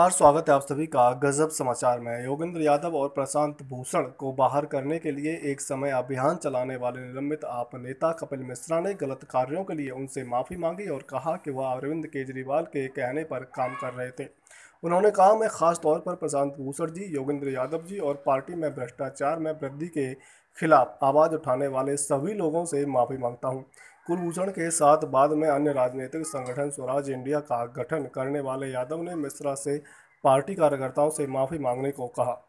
नमस्कार स्वागत है आप सभी का गजब समाचार में योगेंद्र यादव और प्रशांत भूषण को बाहर करने के लिए एक समय अभियान चलाने वाले निलंबित आप नेता कपिल मिश्रा ने गलत कार्यों के लिए उनसे माफी मांगी और कहा कि वह अरविंद केजरीवाल के कहने पर काम कर रहे थे उन्होंने कहा मैं खास तौर पर प्रशांत भूषण जी योगेंद्र यादव जी और पार्टी में भ्रष्टाचार में वृद्धि के खिलाफ आवाज़ उठाने वाले सभी लोगों से माफ़ी मांगता हूँ कुलभूषण के साथ बाद में अन्य राजनीतिक संगठन स्वराज इंडिया का गठन करने वाले यादव ने मिश्रा से पार्टी कार्यकर्ताओं से माफ़ी मांगने को कहा